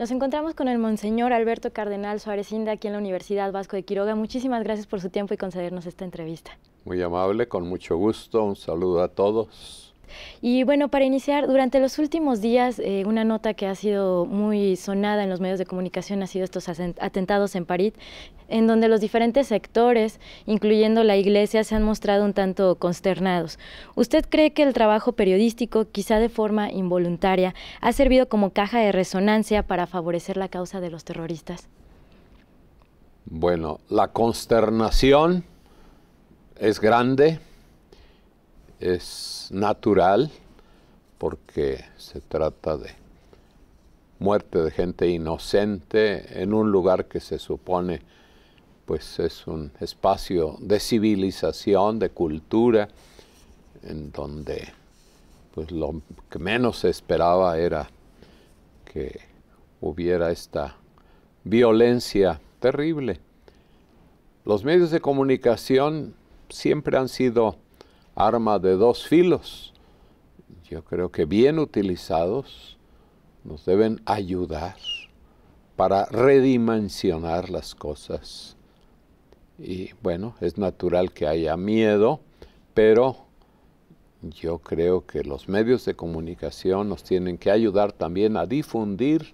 Nos encontramos con el Monseñor Alberto Cardenal Suárez Inda aquí en la Universidad Vasco de Quiroga. Muchísimas gracias por su tiempo y concedernos esta entrevista. Muy amable, con mucho gusto. Un saludo a todos. Y bueno, para iniciar, durante los últimos días, eh, una nota que ha sido muy sonada en los medios de comunicación ha sido estos atentados en París, en donde los diferentes sectores, incluyendo la iglesia, se han mostrado un tanto consternados. ¿Usted cree que el trabajo periodístico, quizá de forma involuntaria, ha servido como caja de resonancia para favorecer la causa de los terroristas? Bueno, la consternación es grande es natural porque se trata de muerte de gente inocente en un lugar que se supone pues es un espacio de civilización, de cultura, en donde pues lo que menos se esperaba era que hubiera esta violencia terrible. Los medios de comunicación siempre han sido arma de dos filos. Yo creo que bien utilizados nos deben ayudar para redimensionar las cosas. Y bueno, es natural que haya miedo, pero yo creo que los medios de comunicación nos tienen que ayudar también a difundir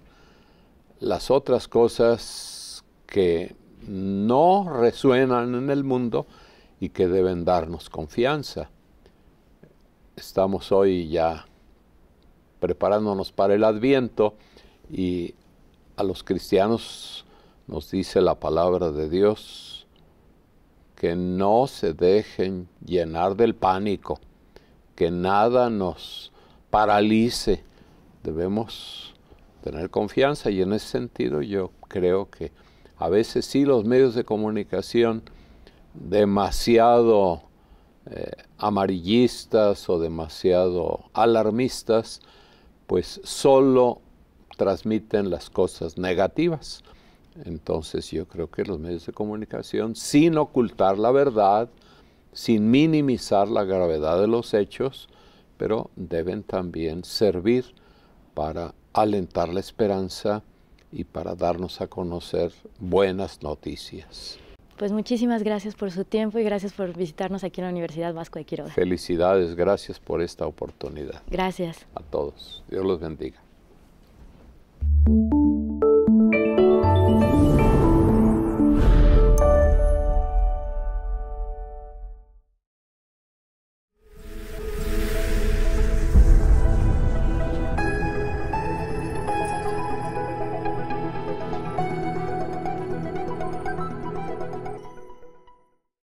las otras cosas que no resuenan en el mundo y que deben darnos confianza estamos hoy ya preparándonos para el adviento y a los cristianos nos dice la palabra de Dios que no se dejen llenar del pánico, que nada nos paralice. Debemos tener confianza y en ese sentido yo creo que a veces sí los medios de comunicación demasiado eh, amarillistas o demasiado alarmistas, pues solo transmiten las cosas negativas. Entonces yo creo que los medios de comunicación, sin ocultar la verdad, sin minimizar la gravedad de los hechos, pero deben también servir para alentar la esperanza y para darnos a conocer buenas noticias. Pues muchísimas gracias por su tiempo y gracias por visitarnos aquí en la Universidad Vasco de Quiroga. Felicidades, gracias por esta oportunidad. Gracias. A todos. Dios los bendiga.